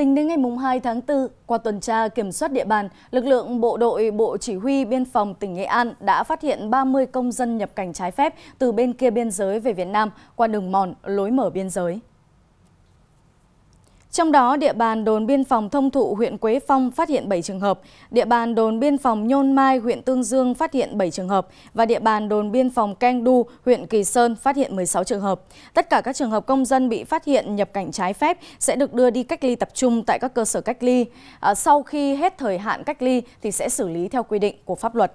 Tính đến ngày 2 tháng 4, qua tuần tra kiểm soát địa bàn, lực lượng Bộ đội Bộ Chỉ huy Biên phòng tỉnh Nghệ An đã phát hiện 30 công dân nhập cảnh trái phép từ bên kia biên giới về Việt Nam qua đường mòn lối mở biên giới. Trong đó, địa bàn đồn biên phòng Thông Thụ huyện Quế Phong phát hiện 7 trường hợp, địa bàn đồn biên phòng Nhôn Mai huyện Tương Dương phát hiện 7 trường hợp và địa bàn đồn biên phòng Keng Du huyện Kỳ Sơn phát hiện 16 trường hợp. Tất cả các trường hợp công dân bị phát hiện nhập cảnh trái phép sẽ được đưa đi cách ly tập trung tại các cơ sở cách ly. À, sau khi hết thời hạn cách ly thì sẽ xử lý theo quy định của pháp luật.